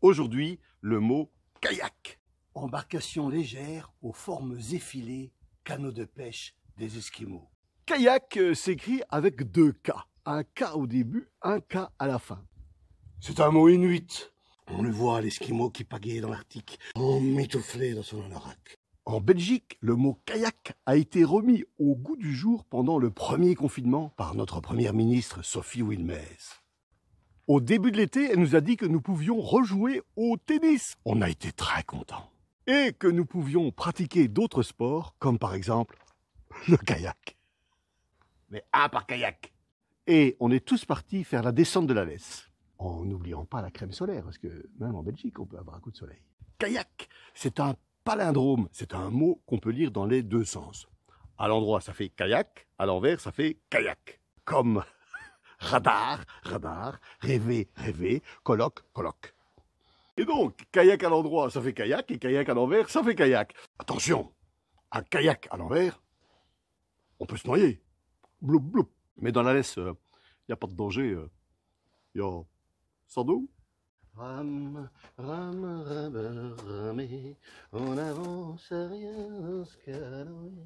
Aujourd'hui, le mot kayak. Embarcation légère aux formes effilées, canot de pêche des Esquimaux. Kayak euh, s'écrit avec deux K. Un K au début, un K à la fin. C'est un mot inuit. On le voit, l'esquimau qui pagayait dans l'Arctique, en dans son anorak. En Belgique, le mot kayak a été remis au goût du jour pendant le premier confinement par notre première ministre Sophie Wilmès. Au début de l'été, elle nous a dit que nous pouvions rejouer au tennis. On a été très contents. Et que nous pouvions pratiquer d'autres sports, comme par exemple le kayak. Mais à ah, par kayak Et on est tous partis faire la descente de la laisse. En n'oubliant pas la crème solaire, parce que même en Belgique, on peut avoir un coup de soleil. Kayak, c'est un palindrome, c'est un mot qu'on peut lire dans les deux sens. À l'endroit, ça fait kayak, à l'envers, ça fait kayak. Comme radar, radar, rêver, rêver, colloque, colloque. Et donc, kayak à l'endroit, ça fait kayak, et kayak à l'envers, ça fait kayak. Attention, un kayak à l'envers, on peut se noyer. Bloup, bloup. Mais dans la laisse, il euh, n'y a pas de danger. Il euh. y a sans doute. Ram, ram, on avance rien ce